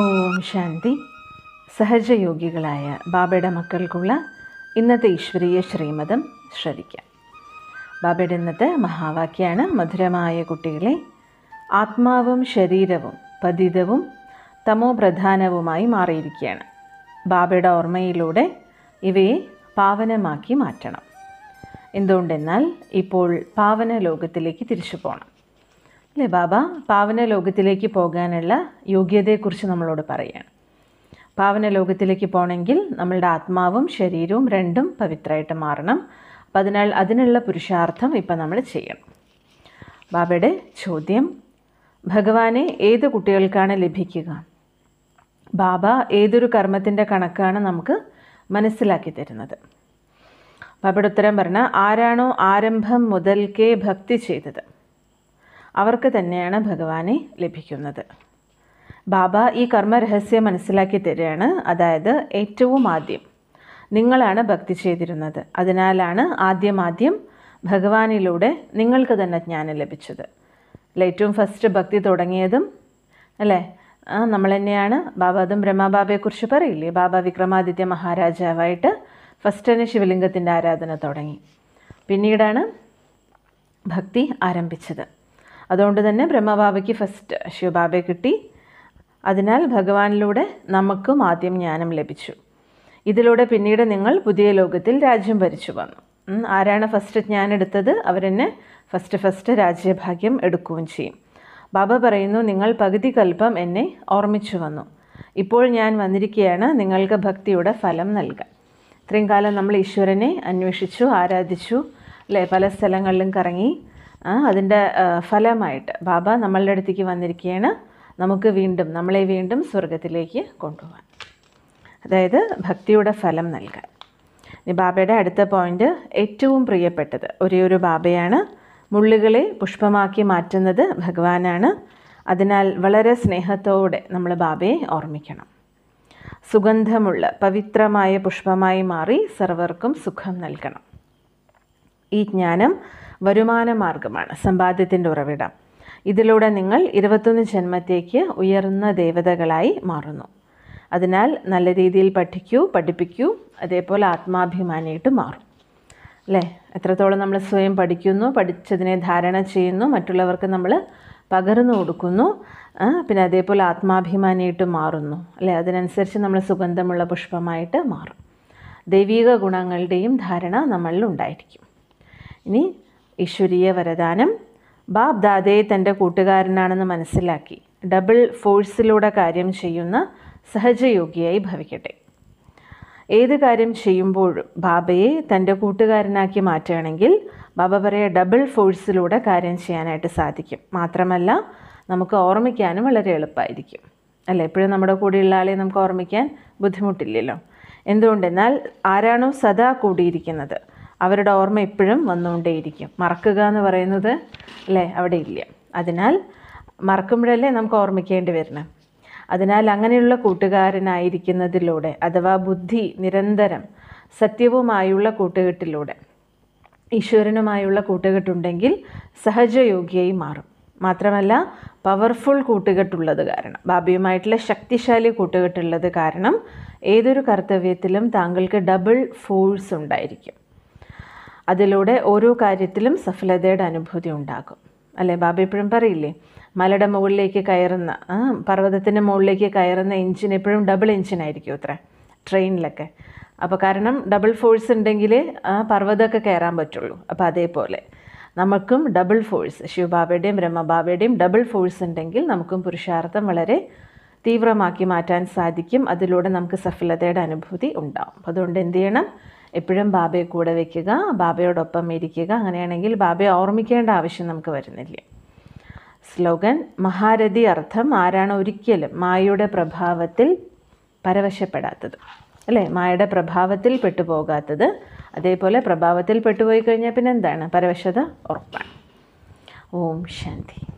ഓം ശാന്തി സഹജയോഗികളായ ബാബയുടെ മക്കൾക്കുള്ള ഇന്നത്തെ ഈശ്വരീയ ശ്രീമതം ശ്രവിക്കാം ബാബയുടെ ഇന്നത്തെ മഹാവാക്യാണ് മധുരമായ കുട്ടികളെ ആത്മാവും ശരീരവും പതിതവും തമോ പ്രധാനവുമായി മാറിയിരിക്കുകയാണ് ബാബയുടെ ഓർമ്മയിലൂടെ ഇവയെ പാവനമാക്കി മാറ്റണം എന്തുകൊണ്ടെന്നാൽ ഇപ്പോൾ പാവന ലോകത്തിലേക്ക് തിരിച്ചു പോകണം അല്ലേ ബാബ പാവന ലോകത്തിലേക്ക് പോകാനുള്ള യോഗ്യതയെക്കുറിച്ച് നമ്മളോട് പറയുകയാണ് പാവന ലോകത്തിലേക്ക് പോകണമെങ്കിൽ നമ്മളുടെ ആത്മാവും ശരീരവും രണ്ടും പവിത്രമായിട്ട് മാറണം അപ്പം അതിനാൽ അതിനുള്ള പുരുഷാർത്ഥം ഇപ്പം നമ്മൾ ചെയ്യണം ബാബയുടെ ചോദ്യം ഭഗവാനെ ഏത് കുട്ടികൾക്കാണ് ലഭിക്കുക ബാബ ഏതൊരു കർമ്മത്തിൻ്റെ കണക്കാണ് നമുക്ക് മനസ്സിലാക്കി തരുന്നത് ബാബയുടെ ഉത്തരം പറഞ്ഞാൽ ആരാണോ ആരംഭം മുതൽക്കേ ഭക്തി ചെയ്തത് അവർക്ക് തന്നെയാണ് ഭഗവാനെ ലഭിക്കുന്നത് ബാബ ഈ കർമ്മരഹസ്യം മനസ്സിലാക്കി തരികയാണ് അതായത് ഏറ്റവും ആദ്യം നിങ്ങളാണ് ഭക്തി ചെയ്തിരുന്നത് അതിനാലാണ് ആദ്യമാദ്യം ഭഗവാനിലൂടെ നിങ്ങൾക്ക് തന്നെ ജ്ഞാനം ലഭിച്ചത് ഏറ്റവും ഫസ്റ്റ് ഭക്തി തുടങ്ങിയതും അല്ലേ നമ്മൾ തന്നെയാണ് ബാബ അതും ബ്രഹ്മബാബയെക്കുറിച്ച് പറയില്ലേ ബാബ വിക്രമാദിത്യ മഹാരാജാവായിട്ട് ഫസ്റ്റ് തന്നെ ശിവലിംഗത്തിൻ്റെ ആരാധന തുടങ്ങി പിന്നീടാണ് ഭക്തി ആരംഭിച്ചത് അതുകൊണ്ട് തന്നെ ബ്രഹ്മബാബയ്ക്ക് ഫസ്റ്റ് ശിവബാബയെ കിട്ടി അതിനാൽ ഭഗവാനിലൂടെ നമുക്കും ആദ്യം ജ്ഞാനം ലഭിച്ചു ഇതിലൂടെ പിന്നീട് നിങ്ങൾ പുതിയ ലോകത്തിൽ രാജ്യം ഭരിച്ചു വന്നു ആരാണ് ഫസ്റ്റ് ജ്ഞാനം എടുത്തത് അവരെന്നെ ഫസ്റ്റ് ഫസ്റ്റ് രാജ്യഭാഗ്യം എടുക്കുകയും ചെയ്യും ബാബ പറയുന്നു നിങ്ങൾ പകുതി കൽപ്പം എന്നെ ഓർമ്മിച്ചു വന്നു ഇപ്പോൾ ഞാൻ വന്നിരിക്കുകയാണ് നിങ്ങൾക്ക് ഭക്തിയുടെ ഫലം നൽകാൻ ഇത്രയും കാലം നമ്മൾ ഈശ്വരനെ അന്വേഷിച്ചു ആരാധിച്ചു അല്ലേ പല സ്ഥലങ്ങളിലും കറങ്ങി അതിൻ്റെ ഫലമായിട്ട് ബാബ നമ്മളുടെ അടുത്തേക്ക് വന്നിരിക്കുകയാണ് നമുക്ക് വീണ്ടും നമ്മളെ വീണ്ടും സ്വർഗത്തിലേക്ക് കൊണ്ടുപോകാൻ അതായത് ഭക്തിയുടെ ഫലം നൽകാൻ ഇനി ബാബയുടെ അടുത്ത പോയിന്റ് ഏറ്റവും പ്രിയപ്പെട്ടത് ഒരേ ഒരു ബാബയാണ് മുള്ളുകളെ പുഷ്പമാക്കി മാറ്റുന്നത് ഭഗവാനാണ് അതിനാൽ വളരെ സ്നേഹത്തോടെ നമ്മൾ ബാബയെ ഓർമ്മിക്കണം സുഗന്ധമുള്ള പവിത്രമായ പുഷ്പമായി മാറി സർവർക്കും സുഖം നൽകണം ഈ ജ്ഞാനം വരുമാന മാർഗമാണ് സമ്പാദ്യത്തിൻ്റെ ഉറവിടം ഇതിലൂടെ നിങ്ങൾ ഇരുപത്തൊന്ന് ജന്മത്തേക്ക് ഉയർന്ന ദേവതകളായി മാറുന്നു അതിനാൽ നല്ല രീതിയിൽ പഠിക്കൂ പഠിപ്പിക്കൂ അതേപോലെ ആത്മാഭിമാനിയായിട്ട് മാറും അല്ലേ എത്രത്തോളം നമ്മൾ സ്വയം പഠിക്കുന്നു പഠിച്ചതിനെ ധാരണ ചെയ്യുന്നു മറ്റുള്ളവർക്ക് നമ്മൾ പകർന്നു കൊടുക്കുന്നു പിന്നെ അതേപോലെ ആത്മാഭിമാനിയായിട്ട് മാറുന്നു അല്ലേ അതിനനുസരിച്ച് നമ്മൾ സുഗന്ധമുള്ള പുഷ്പമായിട്ട് മാറും ദൈവിക ഗുണങ്ങളുടെയും ധാരണ നമ്മളിൽ ഉണ്ടായിരിക്കും ഇനി ഈശ്വരീയ വരദാനം ബാബ് ദാദയെ തൻ്റെ കൂട്ടുകാരനാണെന്ന് മനസ്സിലാക്കി ഡബിൾ ഫോഴ്സിലൂടെ കാര്യം ചെയ്യുന്ന സഹജയോഗിയായി ഭവിക്കട്ടെ ഏത് കാര്യം ചെയ്യുമ്പോഴും ബാബയെ തൻ്റെ കൂട്ടുകാരനാക്കി മാറ്റുകയാണെങ്കിൽ ബാബ പറയ ഡബിൾ ഫോഴ്സിലൂടെ കാര്യം ചെയ്യാനായിട്ട് സാധിക്കും മാത്രമല്ല നമുക്ക് ഓർമ്മിക്കാനും വളരെ എളുപ്പമായിരിക്കും അല്ല എപ്പോഴും നമ്മുടെ കൂടെയുള്ള ആളെ നമുക്ക് ഓർമ്മിക്കാൻ ബുദ്ധിമുട്ടില്ലല്ലോ എന്തുകൊണ്ടെന്നാൽ ആരാണോ സദാ കൂടിയിരിക്കുന്നത് അവരുടെ ഓർമ്മ എപ്പോഴും വന്നുകൊണ്ടേയിരിക്കും മറക്കുക എന്ന് പറയുന്നത് അല്ലേ അവിടെ ഇല്ല അതിനാൽ മറക്കുമ്പോഴല്ലേ നമുക്ക് ഓർമ്മിക്കേണ്ടി വരുന്നത് അതിനാൽ അങ്ങനെയുള്ള കൂട്ടുകാരനായിരിക്കുന്നതിലൂടെ അഥവാ ബുദ്ധി നിരന്തരം സത്യവുമായുള്ള കൂട്ടുകെട്ടിലൂടെ ഈശ്വരനുമായുള്ള കൂട്ടുകെട്ടുണ്ടെങ്കിൽ സഹജയോഗ്യായി മാറും മാത്രമല്ല പവർഫുൾ കൂട്ടുകെട്ടുള്ളത് കാരണം ബാബിയുമായിട്ടുള്ള ശക്തിശാലി കൂട്ടുകെട്ടുള്ളത് കാരണം ഏതൊരു കർത്തവ്യത്തിലും താങ്കൾക്ക് ഡബിൾ ഫോഴ്സ് ഉണ്ടായിരിക്കും അതിലൂടെ ഓരോ കാര്യത്തിലും സഫലതയുടെ അനുഭൂതി ഉണ്ടാകും അല്ലേ ബാബ എപ്പോഴും പറയില്ലേ മലയുടെ മുകളിലേക്ക് കയറുന്ന പർവ്വതത്തിൻ്റെ മുകളിലേക്ക് കയറുന്ന എഞ്ചിൻ എപ്പോഴും ഡബിൾ ആയിരിക്കും അത്ര ട്രെയിനിലൊക്കെ അപ്പോൾ കാരണം ഡബിൾ ഫോഴ്സ് ഉണ്ടെങ്കിൽ ആ പർവ്വതമൊക്കെ കയറാൻ പറ്റുള്ളൂ അപ്പോൾ അതേപോലെ നമുക്കും ഡബിൾ ഫോഴ്സ് ശിവബാബയുടെയും ബ്രഹ്മബാബയുടെയും ഡബിൾ ഫോഴ്സ് ഉണ്ടെങ്കിൽ നമുക്കും പുരുഷാർത്ഥം വളരെ തീവ്രമാക്കി മാറ്റാൻ സാധിക്കും അതിലൂടെ നമുക്ക് സഫലതയുടെ അനുഭൂതി ഉണ്ടാവും അതുകൊണ്ട് എന്ത് ചെയ്യണം എപ്പോഴും ബാബയെ കൂടെ വയ്ക്കുക ബാബയോടൊപ്പം ഇരിക്കുക അങ്ങനെയാണെങ്കിൽ ബാബയെ ഓർമ്മിക്കേണ്ട ആവശ്യം നമുക്ക് വരുന്നില്ല സ്ലോഗൻ മഹാരഥി അർത്ഥം ആരാണ് ഒരിക്കലും മായയുടെ പ്രഭാവത്തിൽ പരവശപ്പെടാത്തത് അല്ലേ മായയുടെ പ്രഭാവത്തിൽ പെട്ടുപോകാത്തത് അതേപോലെ പ്രഭാവത്തിൽ പെട്ടുപോയി കഴിഞ്ഞാൽ പിന്നെന്താണ് പരവശത ഉറപ്പാണ് ഓം ശാന്തി